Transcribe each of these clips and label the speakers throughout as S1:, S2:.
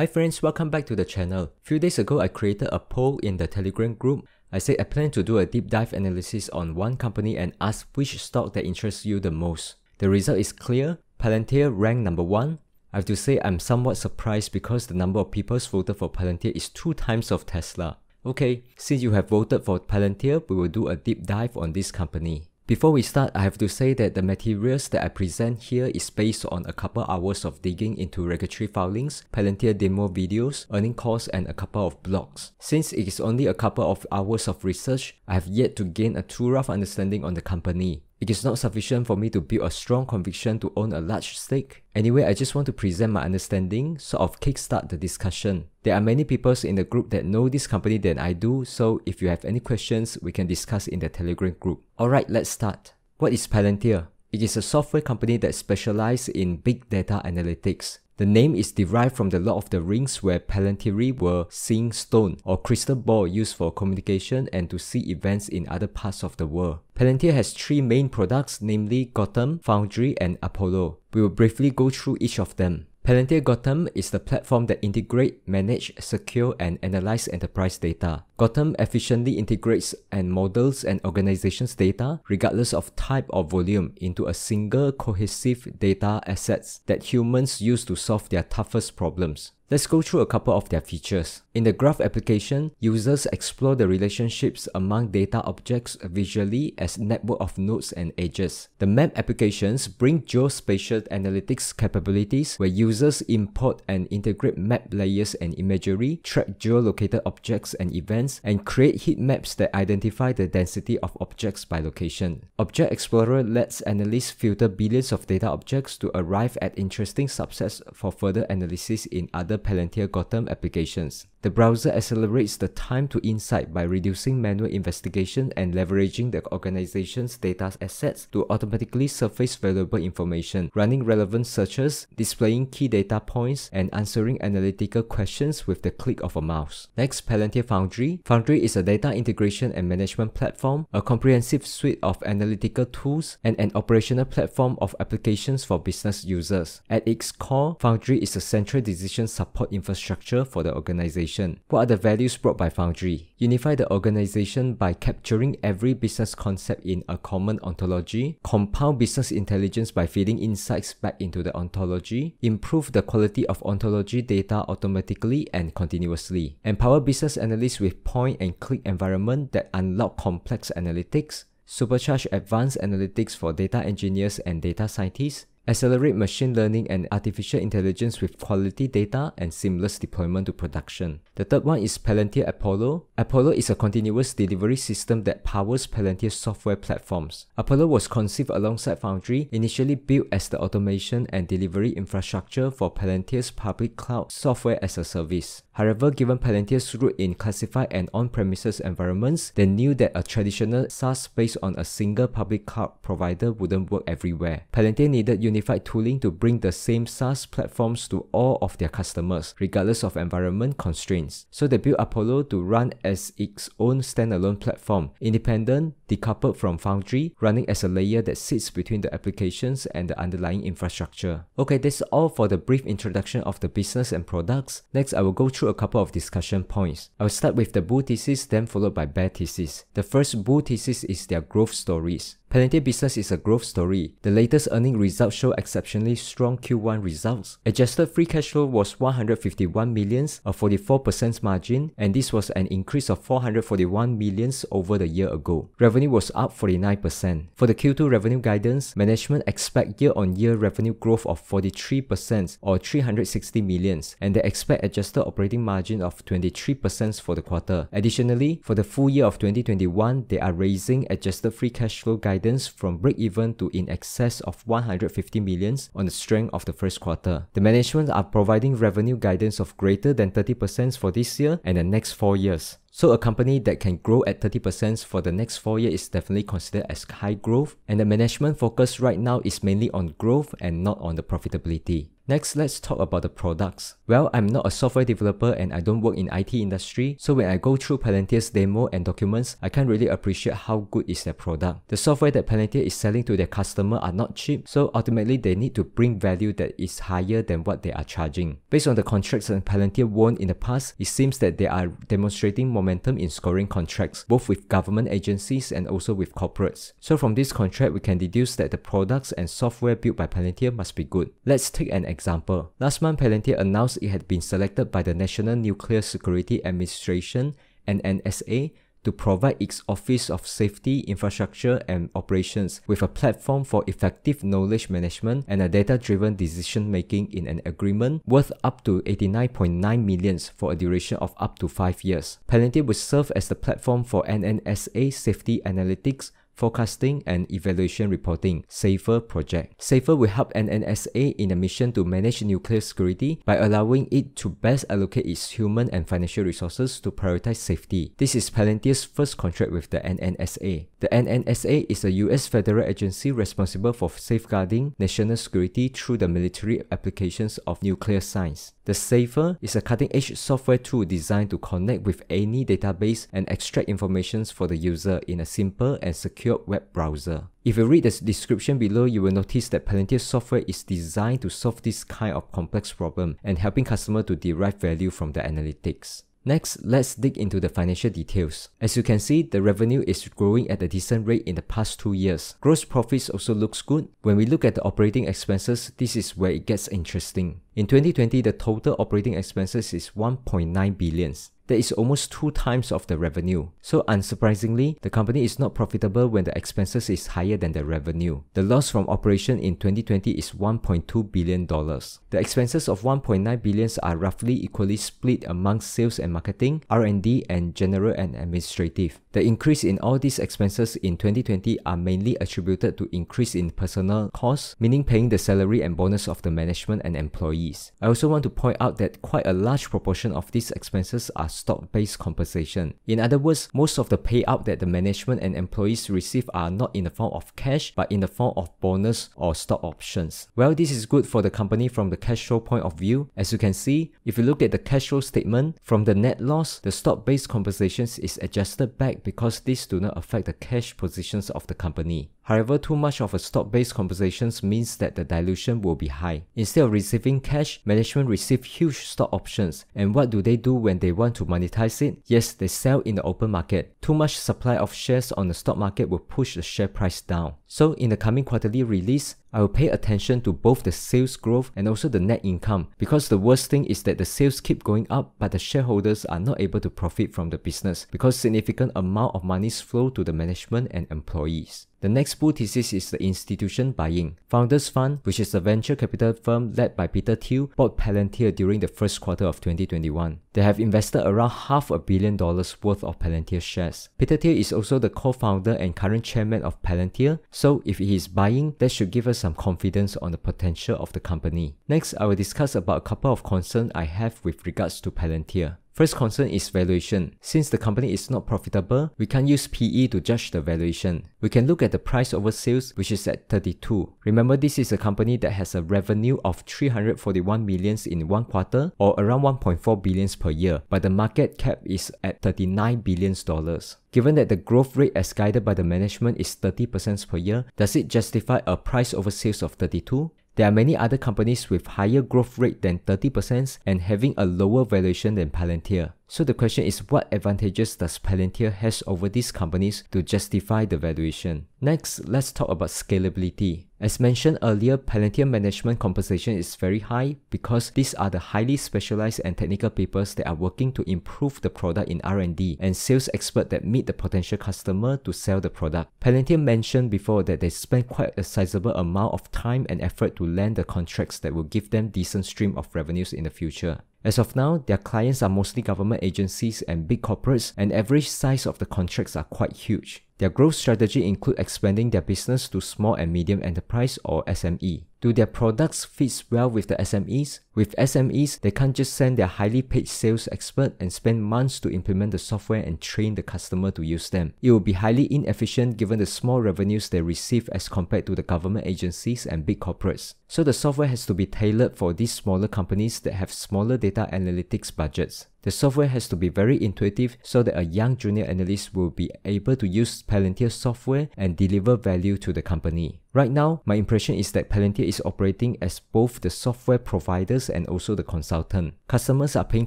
S1: Hi friends, welcome back to the channel. Few days ago, I created a poll in the Telegram group. I said I plan to do a deep dive analysis on one company and ask which stock that interests you the most. The result is clear. Palantir ranked number 1. I have to say I'm somewhat surprised because the number of people voted for Palantir is 2 times of Tesla. Okay, since you have voted for Palantir, we will do a deep dive on this company. Before we start, I have to say that the materials that I present here is based on a couple hours of digging into regulatory filings, Palantir demo videos, earning calls and a couple of blogs. Since it is only a couple of hours of research, I have yet to gain a true rough understanding on the company. It is not sufficient for me to build a strong conviction to own a large stake. Anyway, I just want to present my understanding, sort of kickstart the discussion. There are many people in the group that know this company than I do, so if you have any questions, we can discuss in the Telegram group. Alright, let's start. What is Palantir? It is a software company that specializes in big data analytics. The name is derived from the Lord of the Rings where Palantiri were seeing stone or crystal ball used for communication and to see events in other parts of the world. Palantir has three main products namely Gotham, Foundry and Apollo. We will briefly go through each of them. Palantir Gotham is the platform that integrates, manage, secure, and analyze enterprise data. Gotham efficiently integrates and models an organization's data, regardless of type or volume, into a single cohesive data assets that humans use to solve their toughest problems. Let's go through a couple of their features. In the graph application, users explore the relationships among data objects visually as network of nodes and edges. The map applications bring geospatial analytics capabilities where users import and integrate map layers and imagery, track geolocated objects and events, and create heat maps that identify the density of objects by location. Object Explorer lets analysts filter billions of data objects to arrive at interesting subsets for further analysis in other Palantir Gotham applications. The browser accelerates the time to insight by reducing manual investigation and leveraging the organization's data assets to automatically surface valuable information, running relevant searches, displaying key data points, and answering analytical questions with the click of a mouse. Next, Palantir Foundry. Foundry is a data integration and management platform, a comprehensive suite of analytical tools, and an operational platform of applications for business users. At its core, Foundry is a central decision support support infrastructure for the organization. What are the values brought by Foundry? Unify the organization by capturing every business concept in a common ontology, compound business intelligence by feeding insights back into the ontology, improve the quality of ontology data automatically and continuously, empower business analysts with point and click environment that unlock complex analytics, supercharge advanced analytics for data engineers and data scientists, Accelerate machine learning and artificial intelligence with quality data and seamless deployment to production. The third one is Palantir Apollo. Apollo is a continuous delivery system that powers Palantir software platforms. Apollo was conceived alongside Foundry, initially built as the automation and delivery infrastructure for Palantir's public cloud software as a service. However, given Palantir's root in classified and on-premises environments, they knew that a traditional SaaS based on a single public cloud provider wouldn't work everywhere. Palantir needed unified tooling to bring the same SaaS platforms to all of their customers, regardless of environment constraints. So they built Apollo to run as its own standalone platform, independent decoupled from Foundry, running as a layer that sits between the applications and the underlying infrastructure. Okay, that's all for the brief introduction of the business and products. Next, I will go through a couple of discussion points. I will start with the bull thesis, then followed by bear thesis. The first bull thesis is their growth stories. Palantir Business is a growth story. The latest earning results show exceptionally strong Q1 results. Adjusted free cash flow was 151 million, a 44% margin, and this was an increase of 441 million over the year ago. Revenue revenue was up 49%. For the Q2 revenue guidance, management expect year-on-year revenue growth of 43% or 360 millions, and they expect adjusted operating margin of 23% for the quarter. Additionally, for the full year of 2021, they are raising adjusted free cash flow guidance from break-even to in excess of 150 millions on the strength of the first quarter. The management are providing revenue guidance of greater than 30% for this year and the next four years. So a company that can grow at 30% for the next 4 years is definitely considered as high growth and the management focus right now is mainly on growth and not on the profitability. Next, let's talk about the products. Well, I'm not a software developer and I don't work in IT industry, so when I go through Palantir's demo and documents, I can't really appreciate how good is their product. The software that Palantir is selling to their customer are not cheap, so ultimately they need to bring value that is higher than what they are charging. Based on the contracts that Palantir won in the past, it seems that they are demonstrating momentum in scoring contracts, both with government agencies and also with corporates. So from this contract, we can deduce that the products and software built by Palantir must be good. Let's take an example example. Last month, Palantir announced it had been selected by the National Nuclear Security Administration (NNSA) to provide its Office of Safety, Infrastructure and Operations with a platform for effective knowledge management and a data-driven decision-making in an agreement worth up to 89.9 million for a duration of up to 5 years. Palantir will serve as the platform for NNSA safety analytics forecasting, and evaluation reporting SAFER project. SAFER will help NNSA in the mission to manage nuclear security by allowing it to best allocate its human and financial resources to prioritize safety. This is Palantir's first contract with the NNSA. The NNSA is a US federal agency responsible for safeguarding national security through the military applications of nuclear science. The SAFER is a cutting-edge software tool designed to connect with any database and extract information for the user in a simple and secure web browser. If you read the description below, you will notice that Palantir software is designed to solve this kind of complex problem and helping customer to derive value from the analytics. Next, let's dig into the financial details. As you can see, the revenue is growing at a decent rate in the past two years. Gross profits also looks good. When we look at the operating expenses, this is where it gets interesting. In 2020, the total operating expenses is 1.9 billions that is almost two times of the revenue. So unsurprisingly, the company is not profitable when the expenses is higher than the revenue. The loss from operation in 2020 is $1.2 billion. The expenses of $1.9 billion are roughly equally split among sales and marketing, R&D, and general and administrative. The increase in all these expenses in 2020 are mainly attributed to increase in personnel costs, meaning paying the salary and bonus of the management and employees. I also want to point out that quite a large proportion of these expenses are stock-based compensation. In other words, most of the payout that the management and employees receive are not in the form of cash, but in the form of bonus or stock options. Well, this is good for the company from the cash flow point of view. As you can see, if you look at the cash flow statement, from the net loss, the stock-based compensations is adjusted back because these do not affect the cash positions of the company. However, too much of a stock-based compensation means that the dilution will be high. Instead of receiving cash, management receive huge stock options. And what do they do when they want to monetize it? Yes, they sell in the open market. Too much supply of shares on the stock market will push the share price down. So in the coming quarterly release, I will pay attention to both the sales growth and also the net income because the worst thing is that the sales keep going up but the shareholders are not able to profit from the business because significant amount of monies flow to the management and employees. The next bull thesis is the institution buying. Founders Fund, which is a venture capital firm led by Peter Thiel, bought Palantir during the first quarter of 2021. They have invested around half a billion dollars worth of Palantir shares. Peter Thiel is also the co-founder and current chairman of Palantir, so if he is buying, that should give us some confidence on the potential of the company. Next, I will discuss about a couple of concerns I have with regards to Palantir. First concern is valuation. Since the company is not profitable, we can't use PE to judge the valuation. We can look at the price over sales which is at 32. Remember this is a company that has a revenue of 341 millions in one quarter or around 1.4 billions per year, but the market cap is at 39 billions dollars. Given that the growth rate as guided by the management is 30% per year, does it justify a price over sales of 32? There are many other companies with higher growth rate than 30% and having a lower valuation than Palantir. So the question is what advantages does Palantir has over these companies to justify the valuation? Next, let's talk about scalability. As mentioned earlier, Palantir management compensation is very high because these are the highly specialized and technical papers that are working to improve the product in R&D and sales experts that meet the potential customer to sell the product. Palantir mentioned before that they spend quite a sizable amount of time and effort to land the contracts that will give them decent stream of revenues in the future. As of now, their clients are mostly government agencies and big corporates, and average size of the contracts are quite huge. Their growth strategy include expanding their business to small and medium enterprise or SME. Do their products fit well with the SMEs? With SMEs, they can't just send their highly paid sales expert and spend months to implement the software and train the customer to use them. It will be highly inefficient given the small revenues they receive as compared to the government agencies and big corporates. So the software has to be tailored for these smaller companies that have smaller data analytics budgets. The software has to be very intuitive so that a young junior analyst will be able to use Palantir software and deliver value to the company. Right now, my impression is that Palantir is operating as both the software providers and also the consultant. Customers are paying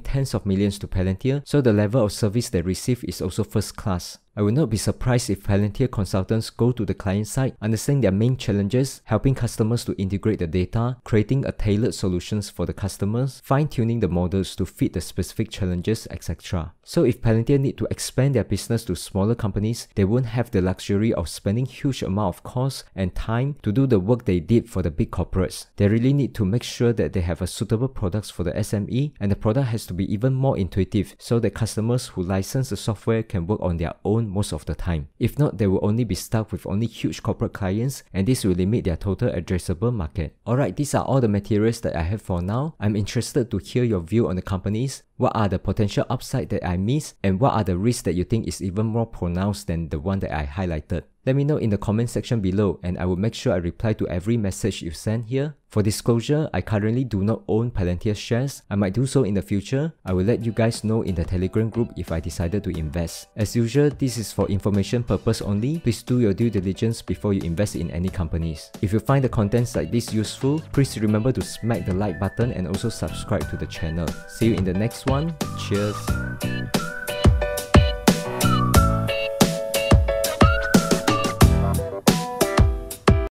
S1: tens of millions to Palantir, so the level of service they receive is also first class. I would not be surprised if Palantir consultants go to the client side, understand their main challenges, helping customers to integrate the data, creating a tailored solutions for the customers, fine-tuning the models to fit the specific challenges, etc. So if Palantir need to expand their business to smaller companies, they won't have the luxury of spending huge amount of cost and time to do the work they did for the big corporates. They really need to make sure that they have a suitable products for the SME and the product has to be even more intuitive so that customers who license the software can work on their own most of the time. If not, they will only be stuck with only huge corporate clients and this will limit their total addressable market. Alright, these are all the materials that I have for now. I'm interested to hear your view on the companies, what are the potential upside that I miss, and what are the risks that you think is even more pronounced than the one that I highlighted. Let me know in the comment section below and I will make sure I reply to every message you send here. For disclosure, I currently do not own Palantir shares. I might do so in the future. I will let you guys know in the Telegram group if I decided to invest. As usual, this is for information purpose only. Please do your due diligence before you invest in any companies. If you find the contents like this useful, please remember to smack the like button and also subscribe to the channel. See you in the next one. Cheers!